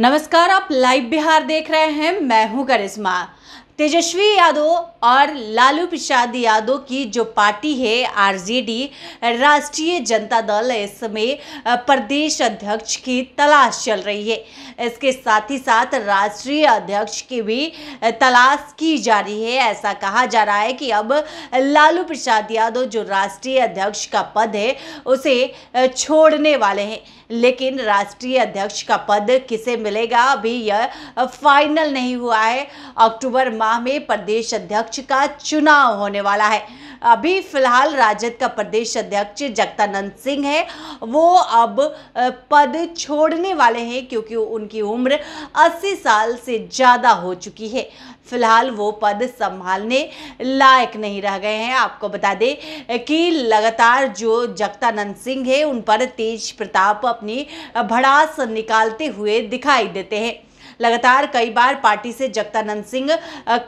नमस्कार आप लाइव बिहार देख रहे हैं मैं हूं करिश्मा तेजस्वी यादव और लालू प्रसाद यादव की जो पार्टी है आरजेडी राष्ट्रीय जनता दल इसमें प्रदेश अध्यक्ष की तलाश चल रही है इसके साथ ही साथ राष्ट्रीय अध्यक्ष की भी तलाश की जा रही है ऐसा कहा जा रहा है कि अब लालू प्रसाद यादव जो राष्ट्रीय अध्यक्ष का पद है उसे छोड़ने वाले हैं लेकिन राष्ट्रीय अध्यक्ष का पद किसे मिलेगा अभी यह फाइनल नहीं हुआ है अक्टूबर माह में प्रदेश अध्यक्ष का चुनाव होने वाला है अभी फिलहाल राजद का प्रदेश अध्यक्ष जगतानंद सिंह है वो अब पद छोड़ने वाले हैं क्योंकि उनकी उम्र 80 साल से ज़्यादा हो चुकी है फिलहाल वो पद संभालने लायक नहीं रह गए हैं आपको बता दें कि लगातार जो जगतानंद सिंह है उन पर तेज प्रताप अपनी भड़ास निकालते हुए दिखाई देते हैं लगातार कई बार पार्टी से जगतानंद सिंह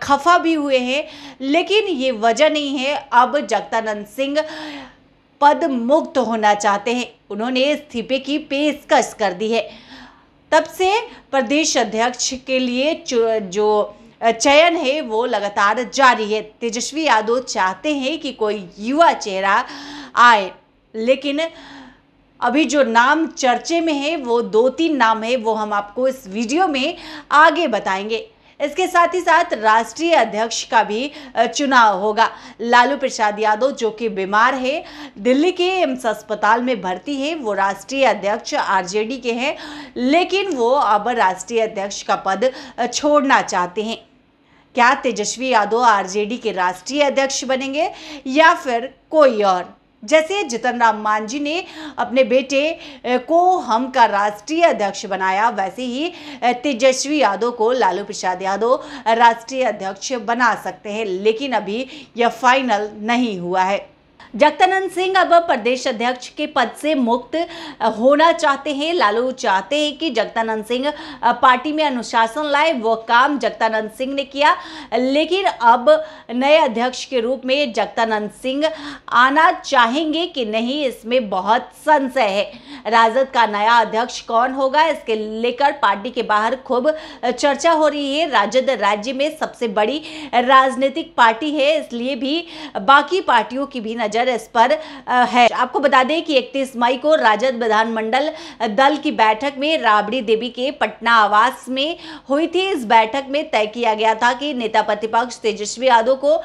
खफा भी हुए हैं लेकिन ये वजह नहीं है अब जगतानंद सिंह पद मुक्त होना चाहते हैं उन्होंने इस्तीफे की पेशकश कर दी है तब से प्रदेश अध्यक्ष के लिए जो चयन है वो लगातार जारी है तेजस्वी यादव चाहते हैं कि कोई युवा चेहरा आए लेकिन अभी जो नाम चर्चे में है वो दो तीन नाम है वो हम आपको इस वीडियो में आगे बताएंगे इसके साथ ही साथ राष्ट्रीय अध्यक्ष का भी चुनाव होगा लालू प्रसाद यादव जो कि बीमार है दिल्ली के एम्स अस्पताल में भर्ती है वो राष्ट्रीय अध्यक्ष आरजेडी के हैं लेकिन वो अब राष्ट्रीय अध्यक्ष का पद छोड़ना चाहते हैं क्या तेजस्वी यादव आरजेडी के राष्ट्रीय अध्यक्ष बनेंगे या फिर कोई और जैसे जितन राम मांझी ने अपने बेटे को हम का राष्ट्रीय अध्यक्ष बनाया वैसे ही तेजस्वी यादव को लालू प्रसाद यादव राष्ट्रीय अध्यक्ष बना सकते हैं लेकिन अभी यह फाइनल नहीं हुआ है जगतानंद सिंह अब प्रदेश अध्यक्ष के पद से मुक्त होना चाहते हैं लालू चाहते हैं कि जगतानंद सिंह पार्टी में अनुशासन लाए वो काम जगतानंद सिंह ने किया लेकिन अब नए अध्यक्ष के रूप में जगतानंद सिंह आना चाहेंगे कि नहीं इसमें बहुत संशय है राजद का नया अध्यक्ष कौन होगा इसके लेकर पार्टी के बाहर खूब चर्चा हो रही है राजद राज्य में सबसे बड़ी राजनीतिक पार्टी है इसलिए भी बाकी पार्टियों की भी नज़र नज़र इस पर है आपको बता दें कि इकतीस मई को राजद विधानमंडल दल की बैठक में राबड़ी देवी के पटना आवास में हुई थी इस बैठक में तय किया गया था कि नेता प्रतिपक्ष तेजस्वी यादव को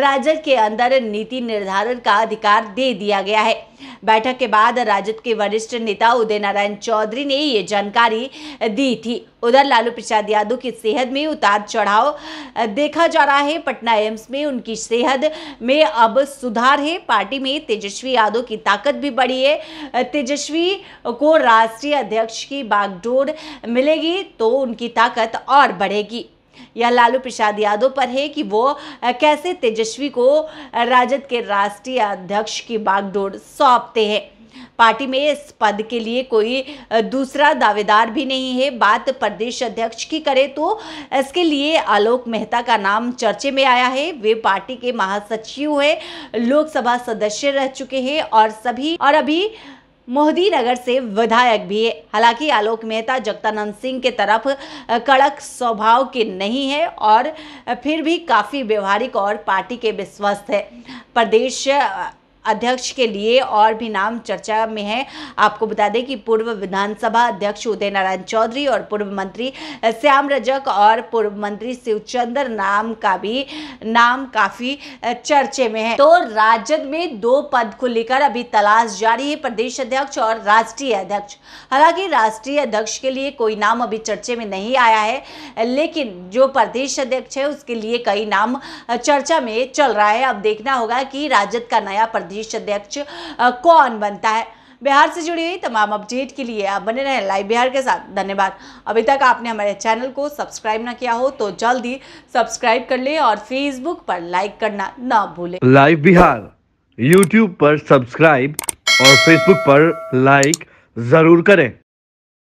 राजद के अंदर नीति निर्धारण का अधिकार दे दिया गया है बैठक के बाद राजद के वरिष्ठ नेता उदय नारायण चौधरी ने ये जानकारी दी थी उधर लालू प्रसाद यादव की सेहत में उतार चढ़ाव देखा जा रहा है पटना एम्स में उनकी सेहत में अब सुधार है पार्टी में तेजस्वी यादव की ताकत भी बढ़ी है तेजस्वी को राष्ट्रीय अध्यक्ष की बागडोर मिलेगी तो उनकी ताकत और बढ़ेगी यह लालू प्रसाद यादव पर है कि वो कैसे तेजस्वी को राजद के राष्ट्रीय अध्यक्ष की बागडोर सौंपते हैं पार्टी में इस पद के लिए कोई दूसरा दावेदार भी नहीं है बात प्रदेश अध्यक्ष की करें तो इसके लिए आलोक मेहता का नाम चर्चे में आया है वे पार्टी के महासचिव हैं लोकसभा सदस्य रह चुके हैं और सभी और अभी मोहदीनगर से विधायक भी है हालांकि आलोक मेहता जगतानंद सिंह के तरफ कड़क स्वभाव के नहीं है और फिर भी काफ़ी व्यवहारिक और पार्टी के विश्वस्त है प्रदेश अध्यक्ष के लिए और भी नाम चर्चा में है आपको बता दें कि पूर्व विधानसभा अध्यक्ष उदय नारायण चौधरी और पूर्व मंत्री श्याम रजक और पूर्व मंत्री चंद्र नाम का भी नाम काफी चर्चे में है तो राजद में दो पद को लेकर अभी तलाश जारी है प्रदेश अध्यक्ष और राष्ट्रीय अध्यक्ष हालांकि राष्ट्रीय अध्यक्ष के लिए कोई नाम अभी चर्चे में नहीं आया है लेकिन जो प्रदेश अध्यक्ष है उसके लिए कई नाम चर्चा में चल रहा है अब देखना होगा कि राजद का नया प्रदेश प्रदेश अध्यक्ष कौन बनता है बिहार से जुड़ी हुई तमाम अपडेट के लिए आप बने रहें लाइव बिहार के साथ धन्यवाद अभी तक आपने हमारे चैनल को सब्सक्राइब ना किया हो तो जल्द ही सब्सक्राइब कर ले और फेसबुक पर लाइक करना ना भूलें लाइव बिहार यूट्यूब पर सब्सक्राइब और फेसबुक पर लाइक जरूर करें